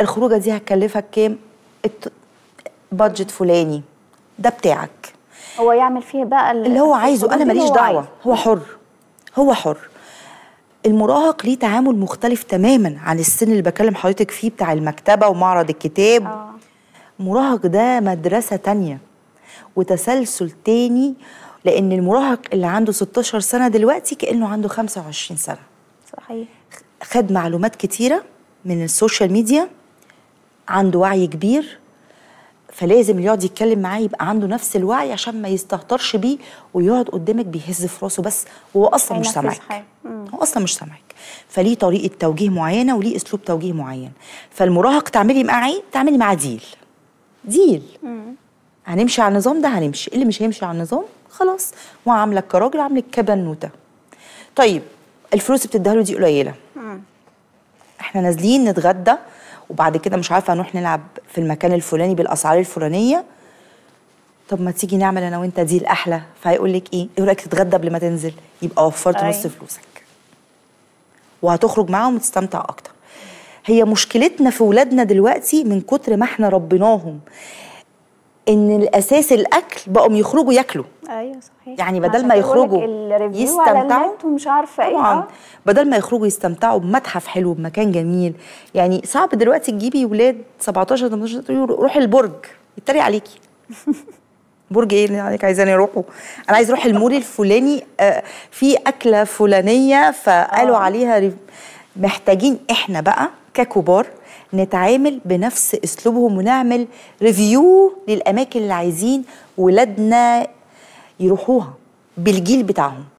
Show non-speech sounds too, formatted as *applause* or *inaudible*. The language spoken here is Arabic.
الخروجه دي هتكلفك كام بادجت فلاني ده بتاعك هو يعمل فيه بقى اللي هو عايزه انا ماليش دعوه هو حر هو حر المراهق ليه تعامل مختلف تماما عن السن اللي بكلم حضرتك فيه بتاع المكتبه ومعرض الكتاب آه. مراهق ده مدرسه تانية وتسلسل تاني لان المراهق اللي عنده 16 سنه دلوقتي كانه عنده 25 سنه صحيح خد معلومات كتيره من السوشيال ميديا عنده وعي كبير فلازم اللي يقعد يتكلم معاه يبقى عنده نفس الوعي عشان ما يستهترش بيه ويقعد قدامك بيهز في راسه بس وهو اصلا مش سامعك هو اصلا مش سامعك فليه طريقه توجيه معينه وليه اسلوب توجيه معين فالمراهق تعملي معاه ايه تعملي معاه ديل ديل مم. هنمشي على النظام ده هنمشي إيه اللي مش هيمشي على النظام خلاص وعاملك كراجل عاملك كبنوته طيب الفلوس بتديها له دي قليله احنا نازلين نتغدى وبعد كده مش عارفه نروح نلعب في المكان الفلاني بالاسعار الفلانيه طب ما تيجي نعمل انا وانت دي الاحلى فهيقول لك ايه ايه رايك تتغدى قبل ما تنزل يبقى وفرت أي. نص فلوسك وهتخرج معاهم وتستمتع اكتر هي مشكلتنا في ولادنا دلوقتي من كتر ما احنا ربيناهم ان الاساس الاكل بقوا يخرجوا ياكلوا ايوه صحيح يعني بدل ما يخرجوا يستمتعوا ومش عارفه ايه طبعا آه. بدل ما يخرجوا يستمتعوا بمتحف حلو بمكان جميل يعني صعب دلوقتي تجيبي ولاد 17 18 روحي البرج يتريق عليكي *laughs* برج ايه اللي عليك عايزاني اروحه انا عايز اروح المول الفلاني آه، في اكله فلانيه فقالوا آه. عليها محتاجين احنا بقى ككبار نتعامل بنفس اسلوبهم ونعمل ريفيو للاماكن اللي عايزين ولادنا يروحوها بالجيل بتاعهم